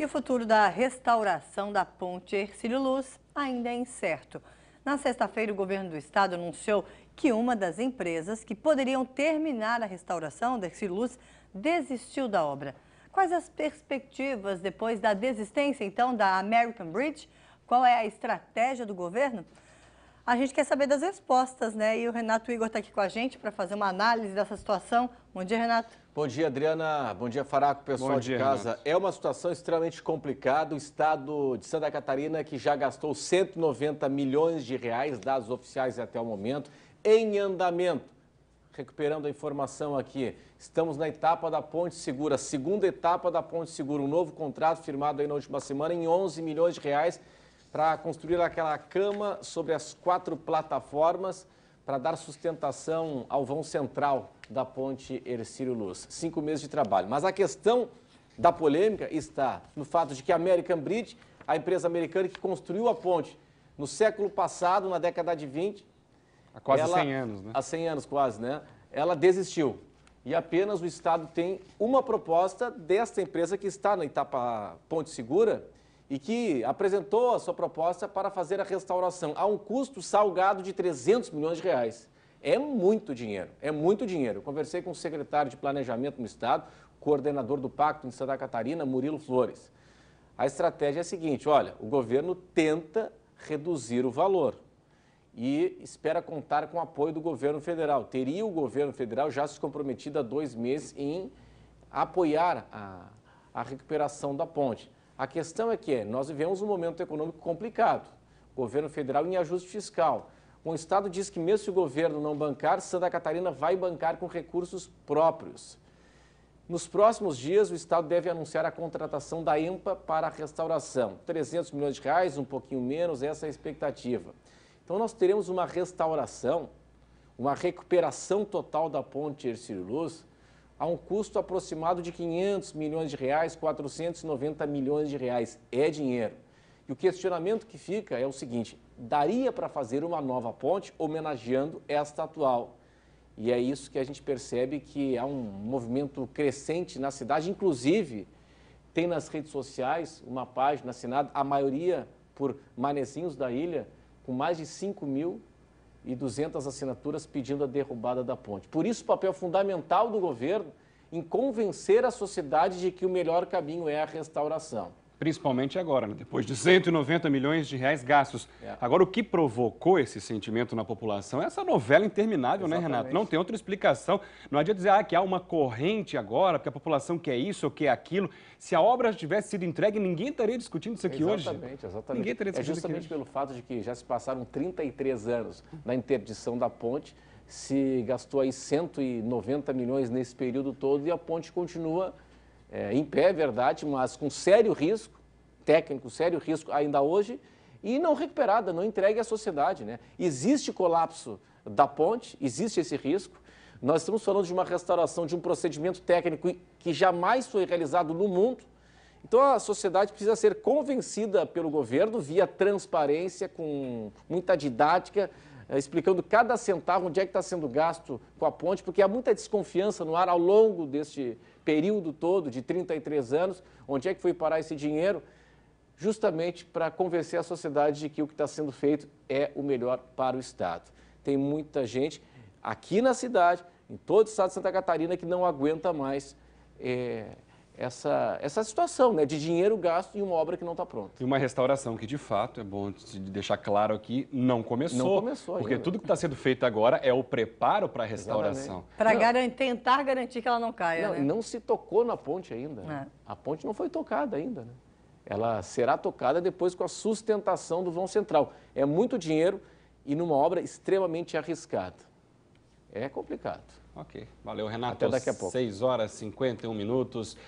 E o futuro da restauração da ponte Ercílio Luz ainda é incerto. Na sexta-feira, o governo do estado anunciou que uma das empresas que poderiam terminar a restauração da Ercílio Luz desistiu da obra. Quais as perspectivas depois da desistência, então, da American Bridge? Qual é a estratégia do governo? A gente quer saber das respostas, né? E o Renato Igor está aqui com a gente para fazer uma análise dessa situação. Bom dia, Renato. Bom dia, Adriana. Bom dia, Faraco, pessoal dia, de casa. Renato. É uma situação extremamente complicada. O estado de Santa Catarina, que já gastou 190 milhões de reais, dados oficiais até o momento, em andamento. Recuperando a informação aqui, estamos na etapa da Ponte Segura, segunda etapa da Ponte Segura, um novo contrato firmado aí na última semana em 11 milhões de reais para construir aquela cama sobre as quatro plataformas para dar sustentação ao vão central da ponte Ercírio Luz. Cinco meses de trabalho. Mas a questão da polêmica está no fato de que a American Bridge, a empresa americana que construiu a ponte no século passado, na década de 20... Há quase ela, 100 anos, né? Há 100 anos quase, né? Ela desistiu. E apenas o Estado tem uma proposta desta empresa que está na etapa Ponte Segura, e que apresentou a sua proposta para fazer a restauração a um custo salgado de 300 milhões de reais. É muito dinheiro, é muito dinheiro. Conversei com o secretário de Planejamento no Estado, coordenador do Pacto em Santa Catarina, Murilo Flores. A estratégia é a seguinte, olha, o governo tenta reduzir o valor e espera contar com o apoio do governo federal. Teria o governo federal já se comprometido há dois meses em apoiar a, a recuperação da ponte. A questão é que nós vivemos um momento econômico complicado. O governo federal em ajuste fiscal. O Estado diz que mesmo se o governo não bancar, Santa Catarina vai bancar com recursos próprios. Nos próximos dias, o Estado deve anunciar a contratação da EMPA para a restauração. 300 milhões de reais, um pouquinho menos, essa é a expectativa. Então, nós teremos uma restauração, uma recuperação total da ponte Ercílio Luz, a um custo aproximado de 500 milhões de reais, 490 milhões de reais. É dinheiro. E o questionamento que fica é o seguinte: daria para fazer uma nova ponte homenageando esta atual? E é isso que a gente percebe que há um movimento crescente na cidade, inclusive tem nas redes sociais uma página assinada, a maioria por manezinhos da ilha, com mais de 5 mil e 200 assinaturas pedindo a derrubada da ponte. Por isso, o papel fundamental do governo em convencer a sociedade de que o melhor caminho é a restauração principalmente agora, né? depois de 190 milhões de reais gastos. É. Agora, o que provocou esse sentimento na população é essa novela interminável, Exatamente. né, Renato? Não tem outra explicação. Não adianta dizer ah, que há uma corrente agora, porque a população quer isso ou quer aquilo. Se a obra tivesse sido entregue, ninguém estaria discutindo isso aqui exatamente, hoje. Exatamente, exatamente. Ninguém estaria é discutindo É justamente pelo fato de que já se passaram 33 anos na interdição da ponte, se gastou aí 190 milhões nesse período todo e a ponte continua é, em pé, é verdade, mas com sério risco, técnico, sério risco ainda hoje, e não recuperada, não entregue à sociedade. Né? Existe colapso da ponte, existe esse risco. Nós estamos falando de uma restauração, de um procedimento técnico que jamais foi realizado no mundo. Então a sociedade precisa ser convencida pelo governo via transparência, com muita didática, eh, explicando cada centavo, onde é que está sendo gasto com a ponte, porque há muita desconfiança no ar ao longo deste período todo de 33 anos, onde é que foi parar esse dinheiro, justamente para convencer a sociedade de que o que está sendo feito é o melhor para o Estado. Tem muita gente aqui na cidade, em todo o estado de Santa Catarina, que não aguenta mais é, essa, essa situação né, de dinheiro gasto em uma obra que não está pronta. E uma restauração que, de fato, é bom deixar claro aqui, não começou. Não começou Porque ainda. tudo que está sendo feito agora é o preparo para a restauração. Para garan tentar garantir que ela não caia. Não, né? não se tocou na ponte ainda. É. A ponte não foi tocada ainda. Né? Ela será tocada depois com a sustentação do vão central. É muito dinheiro e numa obra extremamente arriscada. É complicado. Ok. Valeu, Renato. Até daqui a pouco. 6 horas e 51 minutos.